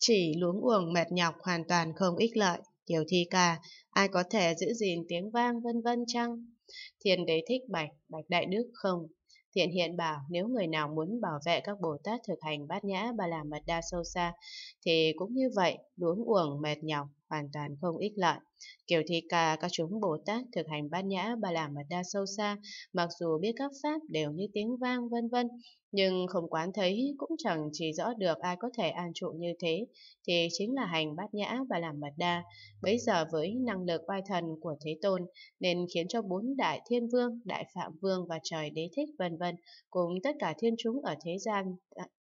Chỉ luống uổng mệt nhọc hoàn toàn không ích lợi, điều thi ca, ai có thể giữ gìn tiếng vang vân vân chăng? Thiền đế thích bạch, bạch đại đức không? Thiện hiện bảo nếu người nào muốn bảo vệ các Bồ Tát thực hành bát nhã bà là mật đa sâu xa thì cũng như vậy, luống uổng mệt nhọc hoàn toàn không ích lợi. Kiểu thi ca các chúng Bồ Tát thực hành bát nhã ba la mật đa sâu xa, mặc dù biết các pháp đều như tiếng vang vân vân, nhưng không quán thấy cũng chẳng chỉ rõ được ai có thể an trụ như thế, thì chính là hành bát nhã ba la mật đa. Bây giờ với năng lực oai thần của Thế Tôn, nên khiến cho bốn đại thiên vương, đại phạm vương và trời đế thích vân vân cùng tất cả thiên chúng ở thế gian à,